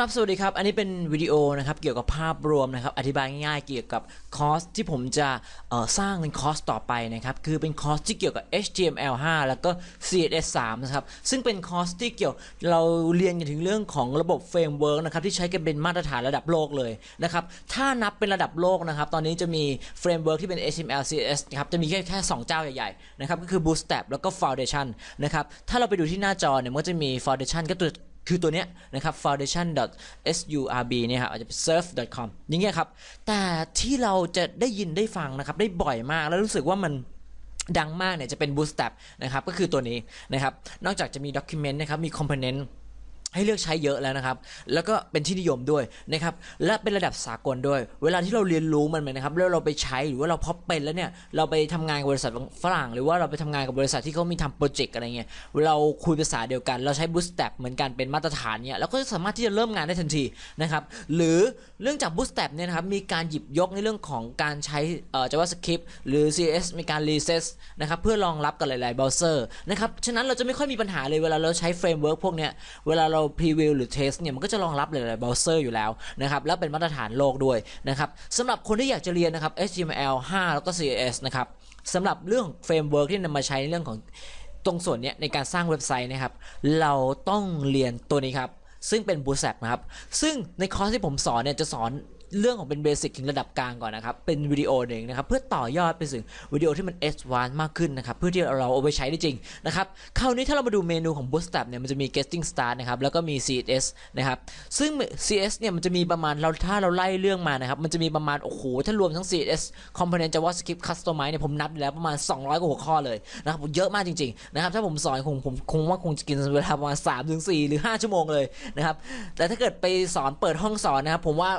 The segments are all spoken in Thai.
ครับ สวัสดีครับ อันนี้เป็นวิดีโอนะครับ เกี่ยวกับภาพรวมนะครับ อธิบายง่ายๆ เกี่ยวกับคอร์สที่ผมจะสร้างเป็นคอร์สต่อไปนะครับ คือเป็นคอร์สที่เกี่ยวกับ HTML5 แล้วก็ CSS3 นะครับ ซึ่งเป็นคอร์สที่เกี่ยวเราเรียนกันถึงเรื่องของระบบเฟรมเวิร์กนะครับ ที่ใช้กันเป็นมาตรฐานระดับโลกเลยนะครับ ถ้านับเป็นระดับโลกนะครับ ตอนนี้จะมีเฟรมเวิร์กที่เป็น HTML CSS นะครับ จะมีแค่แค่สองเจ้าใหญ่ๆ นะครับ ก็คือ Bootstrap แล้วก็ Foundation นะครับ ถ้าเราไปดูที่หน้าจอเนี่ย มันก็จะมี Foundation ก็ตคือตัวเนี้ยนะครับ foundation.surb เนี่ยครับอาจจะ surf.com อย่างเงี้ยครับ แต่ที่เราจะได้ยินได้ฟังนะครับ ได้บ่อยมาก แล้วรู้สึกว่ามันดังมากเนี่ย จะเป็น Bootstrap นะครับ ก็คือตัวนี้นะครับ นอกจากจะมี document นะครับ มี component ให้เลือกใช้เยอะแล้วนะครับ แล้วก็เป็นที่นิยมด้วยนะครับ และเป็นระดับสากลด้วย เวลาที่เราเรียนรู้มันนะครับ แล้วเราไปใช้หรือว่าเราพอเป็นแล้วเนี่ย เราไปทำงานกับบริษัทฝรั่ง หรือว่าเราไปทำงานกับบริษัทที่เขามีทำโปรเจกต์อะไรเงี้ย เราคุยภาษาเดียวกัน เราใช้บูสต์แต p เหมือนกันเป็นมาตรฐานเนี่ยเราก็สามารถที่จะเริ่มงานได้ทันทีนะครับ หรือเรื่องจากบูสต์แต p เนี่ยนะครับ มีการหยิบยกในเรื่องของการใช้เอ่อ JavaScript หรือ CSS มีการ reset นะครับเพื่อรองรับกับหลาย ๆ เบราว์เซอร์นะครับ ฉะนั้นเราจะไม่ค่อยมีปัญหาเลยเวลาเราใช้เฟรมเวิร์กพวกเนี้ยเวลาเราพรีวิวหรือเทสเนี่ยมันก็จะรองรับหลายๆเบราว์เซอร์อยู่แล้วนะครับแล้วเป็นมาตรฐานโลกด้วยนะครับสำหรับคนที่อยากจะเรียนนะครับ HTML 5 แล้วก็ CSS นะครับสำหรับเรื่ององเฟรมเวิร์กที่นำมาใช้ในเรื่องของตรงส่วนนี้ในการสร้างเว็บไซต์นะครับ เราต้องเรียนตัวนี้ครับซึ่งเป็น b o o t s t r a p นะครับ ซึ่งในคอร์สที่ผมสอนเนี่ยจะสอนเรื่องของเป็นเบสิกถึงระดับกลางก่อนนะครับ เป็นวิดีโอเองนะครับ เพื่อต่อยอดไปถึงวิดีโอที่มันเอสวานมากขึ้นนะครับ เพื่อที่เราเอาไปใช้ได้จริงนะครับ คราวนี้ถ้าเรามาดูเมนูของ Bootstrap เนี่ย มันจะมี Getting Start นะครับ แล้วก็มี CSS นะครับ ซึ่ง CS เนี่ย มันจะมีประมาณเราถ้าเราไล่เรื่องมานะครับ มันจะมีประมาณ โอ้โห ถ้ารวมทั้ง CSS Component JavaScript Customize เนี่ย ผมนับแล้วประมาณ 200กว่าหัวข้อเลยนะครับเยอะมากจริงๆนะครับ ถ้าผมสอนคงผมคงว่าคงจะกินเวลาประมาณ3-4 หรือ 5 ชั่วโมงเลยนะครับ แต่ถ้าเกิดไปสอนเปิดห้องสอนนะครับผมว่า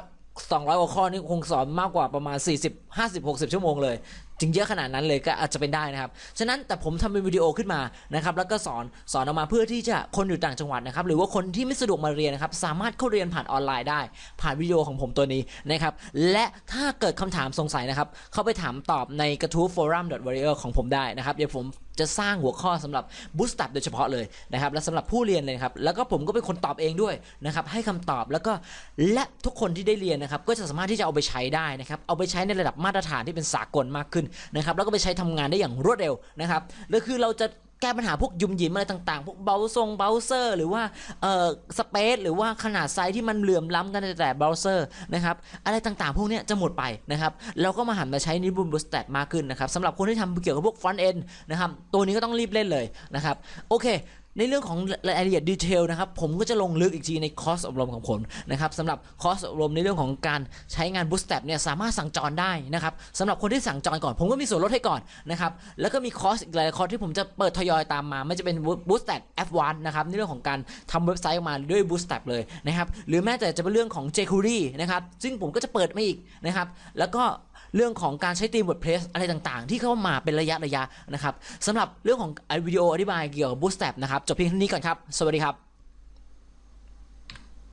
200กว่าข้อนี่คงสอนมากกว่าประมาณ 40 50 60ชั่วโมงเลยจึงเยอะขนาดนั้นเลยก็อาจจะเป็นได้นะครับฉะนั้นแต่ผมทำเป็นวิดีโอขึ้นมานะครับแล้วก็สอนสอนออกมาเพื่อที่จะคนอยู่ต่างจังหวัดนะครับ หรือว่าคนที่ไม่สะดวกมาเรียนนะครับสามารถเข้าเรียนผ่านออนไลน์ได้ผ่านวิดีโอของผมตัวนี้นะครับและถ้าเกิดคำถามสงสัยนะครับเข้าไปถามตอบในกระทู้ forum warrior ของผมได้นะครับเดี๋ยวผมจะสร้างหัวข้อสำหรับบูสต์ตับโดยเฉพาะเลยนะครับ และสำหรับผู้เรียนเลยครับ แล้วก็ผมก็เป็นคนตอบเองด้วยนะครับให้คำตอบแล้วก็และทุกคนที่ได้เรียนนะครับ ก็จะสามารถที่จะเอาไปใช้ได้นะครับเอาไปใช้ในระดับมาตรฐานที่เป็นสากลมากขึ้นนะครับแล้วก็ไปใช้ทำงานได้อย่างรวดเร็วนะครับแล้วคือเราจะแก้ปัญหาพวกยุ่มยิ้มอะไรต่างๆพวกเบลซงเบลเซอร์ หรือว่าเอ่อสเปซหรือว่าขนาดไซส์ที่มันเหลื่อมล้ำกันแต่เบลเซอร์นะครับอะไรต่างๆ พวกนี้จะหมดไปนะครับ เราก็มาหันมาใช้นิบุมบูสแตทมากขึ้นนะครับสำหรับคนที่ทำเกี่ยวกับพวกฟอนต์เอ็นนะครับตัวนี้ก็ต้องรีบเล่นเลยนะครับโอเคในเรื่องของรายละเอียดดีเทลนะครับผมก็จะลงลึกอีกทีในคอร์สอบรมของผมนะครับสำหรับคอร์สอบรมในเรื่องของการใช้งาน Bootstrap เนี่ยสามารถสั่งจองได้นะครับสำหรับคนที่สั่งจองก่อน ผมก็มีส่วนลดให้ก่อนนะครับแล้วก็มีคอร์สอีกหลายคอร์สที่ผมจะเปิดทยอยตามมาไม่จะเป็น Bootstrap F1 นะครับในเรื่องของการทำเว็บไซต์ออกมาด้วย Bootstrap เลยนะครับหรือแม้แต่จะเป็นเรื่องของ jQuery นะครับซึ่งผมก็จะเปิดมาอีกนะครับ แล้วก็เรื่องของการใช้ตีม WordPress อะไรต่างๆ ที่เข้ามาเป็นระยะระยะนะครับสำหรับเรื่องของวิดีโออธิบายเกี่ยวกับ Bootstrap นะครับจบเพียงเท่านี้ก่อนครับ สวัสดีครับ